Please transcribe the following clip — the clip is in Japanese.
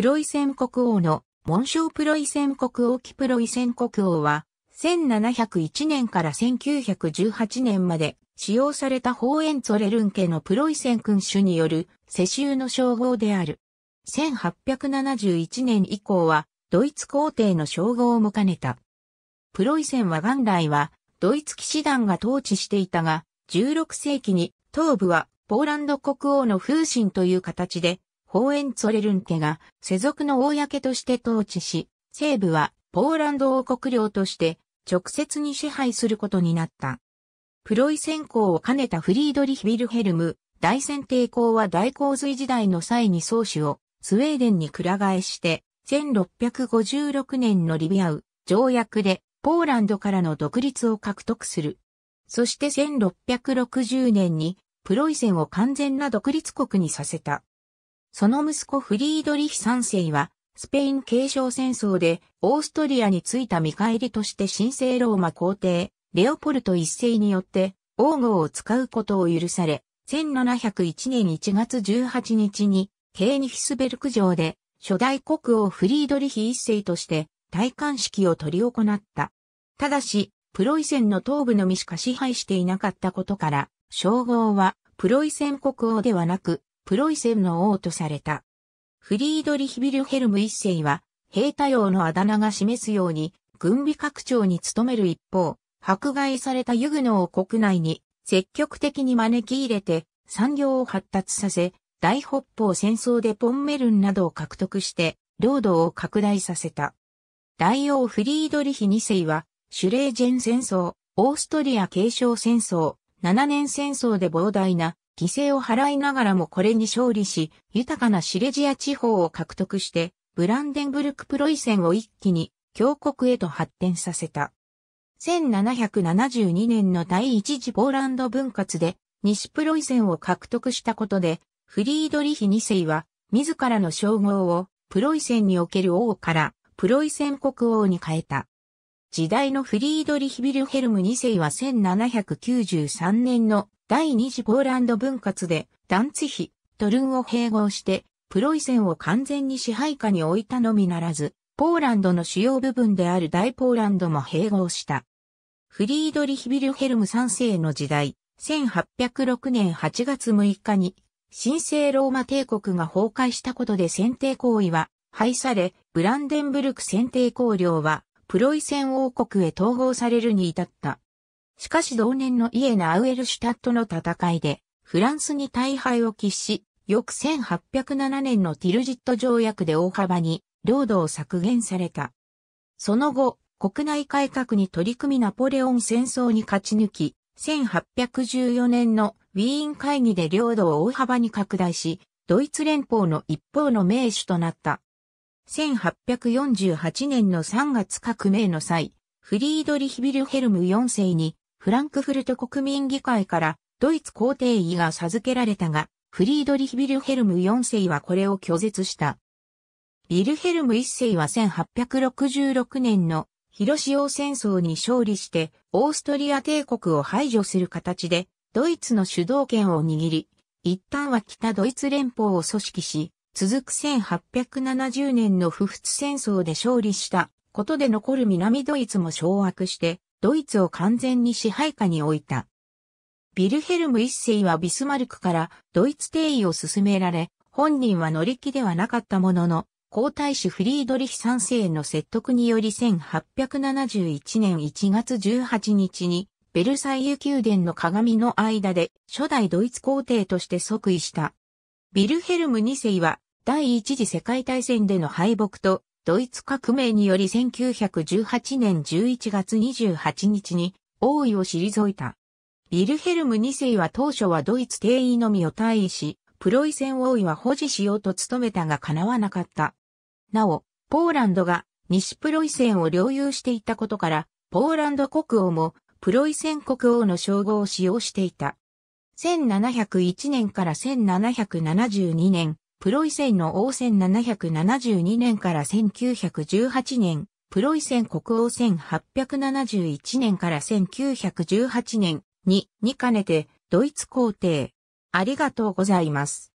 プロイセン国王の紋章プロイセン国王期プロイセン国王は、1701年から1918年まで使用されたホーエンツォレルン家のプロイセン君主による世襲の称号である。1871年以降はドイツ皇帝の称号も兼ねた。プロイセンは元来はドイツ騎士団が統治していたが、16世紀に東部はポーランド国王の風神という形でホーエンツォレルン家が世俗の公として統治し、西部はポーランド王国領として直接に支配することになった。プロイセン公を兼ねたフリードリヒ・ウィルヘルム、大戦帝公は大洪水時代の際に宗主をスウェーデンにく替えして、1656年のリビアウ条約でポーランドからの独立を獲得する。そして1660年にプロイセンを完全な独立国にさせた。その息子フリードリヒ三世は、スペイン継承戦争でオーストリアに着いた見返りとして神聖ローマ皇帝、レオポルト一世によって王号を使うことを許され、1701年1月18日に、ケーニヒスベルク城で、初代国王フリードリヒ一世として、戴冠式を取り行った。ただし、プロイセンの東部のみしか支配していなかったことから、称号は、プロイセン国王ではなく、プロイセンの王とされた。フリードリヒ・ビルヘルム一世は、兵隊王のあだ名が示すように、軍備拡張に努める一方、迫害されたユグノを国内に積極的に招き入れて、産業を発達させ、大北方戦争でポンメルンなどを獲得して、領土を拡大させた。大王フリードリヒ二世は、シュレージェン戦争、オーストリア継承戦争、七年戦争で膨大な犠牲を払いながらもこれに勝利し、豊かなシレジア地方を獲得して、ブランデンブルクプロイセンを一気に強国へと発展させた。1772年の第一次ポーランド分割で西プロイセンを獲得したことで、フリードリヒ2世は自らの称号をプロイセンにおける王からプロイセン国王に変えた。時代のフリードリヒ・ビルヘルム2世は1793年の第二次ポーランド分割でダンツヒ、トルンを併合して、プロイセンを完全に支配下に置いたのみならず、ポーランドの主要部分である大ポーランドも併合した。フリードリヒ・ビルヘルム3世の時代、1806年8月6日に、神聖ローマ帝国が崩壊したことで選定行為は廃され、ブランデンブルク選定公領は、プロイセン王国へ統合されるに至った。しかし同年のイエナ・アウエルシュタットの戦いで、フランスに大敗を喫し、翌1807年のティルジット条約で大幅に領土を削減された。その後、国内改革に取り組みナポレオン戦争に勝ち抜き、1814年のウィーン会議で領土を大幅に拡大し、ドイツ連邦の一方の名手となった。1848年の3月革命の際、フリードリヒビルヘルム4世にフランクフルト国民議会からドイツ皇帝位が授けられたが、フリードリヒ・ビルヘルム4世はこれを拒絶した。ビルヘルム1世は1866年の広潮戦争に勝利して、オーストリア帝国を排除する形で、ドイツの主導権を握り、一旦は北ドイツ連邦を組織し、続く1870年の不仏戦争で勝利したことで残る南ドイツも掌握して、ドイツを完全に支配下に置いた。ビルヘルム一世はビスマルクからドイツ帝位を進められ、本人は乗り気ではなかったものの、皇太子フリードリヒ三世の説得により1871年1月18日に、ベルサイユ宮殿の鏡の間で初代ドイツ皇帝として即位した。ビルヘルム2世は第一次世界大戦での敗北とドイツ革命により1918年11月28日に王位を退いた。ビルヘルム2世は当初はドイツ定位のみを退位し、プロイセン王位は保持しようと努めたが叶わなかった。なお、ポーランドが西プロイセンを領有していたことから、ポーランド国王もプロイセン国王の称号を使用していた。1701年から1772年、プロイセンの王戦772年から1918年、プロイセン国王戦871年から1918年に、にかねて、ドイツ皇帝。ありがとうございます。